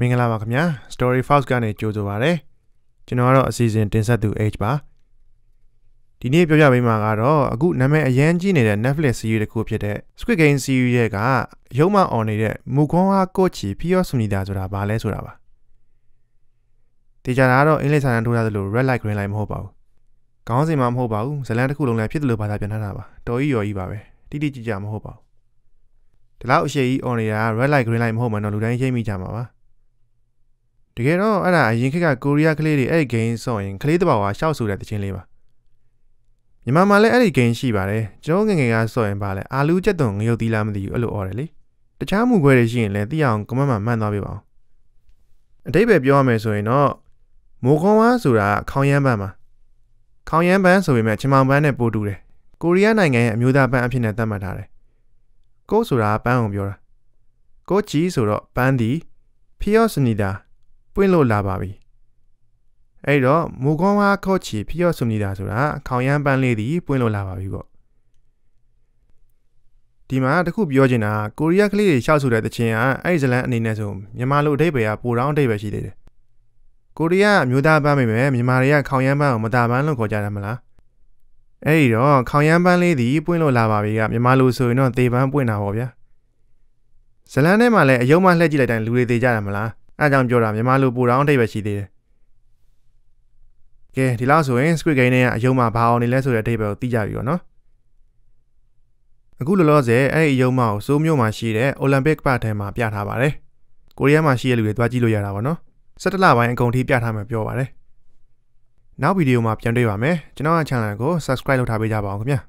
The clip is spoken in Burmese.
မင်္ဂလာပါခင်ဗျာ Story Fox ကနေကြိုဆိုပါရစေကျွန်တော်ကတော့အစီအစဉ်တင်ဆက်သူ H ပါဒီနေ့ပြောပြပေးမှာကတော့အခုနာမည်အရန်ကြီးနေတဲ့ Netflix series တစ်ခုဖြစ်တဲ့ Squid Game series ရဲ့ကရုံးမအော်နေတဲ့ Mugon Ha Kochi Pyo Sunita ဆိုတာဘာလဲဆိုတာပါတေချာတာကတော့အင်္ဂလိပ်စာတန်းထိုးထားသလို Red Light Green Light မဟုတ်ပါဘူးခေါင်းစဉ်မှာမဟုတ်ပါဘူးဇလန်တစ်ခုလုံးလည်းဖြစ်တယ်လို့ဘာသာပြန်ထားတာပါတော်ကြီးရော်ကြီးပါပဲတိတိကျကျမဟုတ်ပါဘူးဒီလောက်အရှိကြီး on နေတာ red light green light မဟုတ်မှတော့လူတိုင်းရိပ်မိကြမှာပါတကယ်တော့အဲ့ဒါအရင်ခေတ်ကကိုရီးယားကလေးတွေအဲ့ဒီ game ဆော့ရင်ကလေးတဘာဝရှောက်ဆိုတဲ့တခြင်းလေးပါမြန်မာမှာလည်းအဲ့ဒီ game ရှိပါတယ်ကျွန်တော်ငငယ်ကဆော့ရင်ပါလဲအာလူးကြက်သွန်ငရုတ်သီးလားမသိဘူးအဲ့လိုអော်တယ်လေတခြားမူခွဲတွေရှိရင်လည်းသိအောင် comment မှာမှတ်သွားပေးပါဦးအတိတ်ပဲပြောရမယ်ဆိုရင်တော့မိုကွန်ဝါဆိုတာခေါင်းရမ်းပန်းပါခေါင်းရမ်းပန်းဆိုပေမဲ့ချင်မောင်ပန်းနဲ့ပိုတူတယ်ကိုရီးယားနိုင်ငံရဲ့အမျိုးသားပန်းအဖြစ်နဲ့သတ်မှတ်ထားတယ်ကိုဆိုတာပန်းအောင်ပြောတာကိုကြီးဆိုတော့ပန်းဒီဖီယောစနီတာပွင့်လို့လာပါပြီ။အဲ့တော့မူကောင်းဟာခေါ်ချီဖျော့ဆုန်နေတာဆိုတာခေါင်ရမ်းပန်းလေးသည်ပွင့်လို့လာပါပြီပေါ့။ဒီမှာတခုပြောချင်တာကိုရီးယားကလေးတွေရှောက်ဆိုတဲ့တခြင်းကအဲ့ဇလန်အနေနဲ့ဆိုမြန်မာလိုအဓိပ္ပာယ်ကပိုတောင်းအဓိပ္ပာယ်ရှိသေးတယ်။ကိုရီးယားမျိုးသားပန်းပဲမြန်မာတွေကခေါင်ရမ်းပန်းကိုမတာပန်းလို့ခေါ်ကြတယ်မလား။အဲ့ဒီတော့ခေါင်ရမ်းပန်းလေးသည်ပွင့်လို့လာပါပြီကမြန်မာလိုဆိုရင်တော့သေပန်းပွင့်တာပေါ့ဗျာ။ဇလန်ထဲမှာလည်းအယုံမလှည့်ကြည့်လိုက်တိုင်းလူတွေသေးကြတယ်မလား။အဲအကြောင်းပြောတာမြန်မာလိုပူတောင်းအထိပ်ပဲရှိသေးတယ်ကဲဒီလောက်ဆိုရင် Squid Game နဲ့အယုံမှာဘာအောင်နေလဲဆိုတဲ့အထိပ်ပဲကိုသိကြပြီပေါ့နော်အခုလောလောဆယ်အဲ့ဒီအယုံမှာကိုစိုးမျိုးမှာရှိတဲ့ Olympic Park ထဲမှာပြထားပါတယ်ကိုရီးယားမှာရှိတဲ့လူတွေတွားကြည့်လို့ရတာပေါ့နော်17လပိုင်းအကုန်ထိပြထားမှာပြောပါတယ်နောက်ဗီဒီယိုမှာပြန်တွေ့ပါမယ်ကျွန်တော်က channel ကို subscribe လုပ်ထားပေးကြပါအောင်ခင်ဗျာ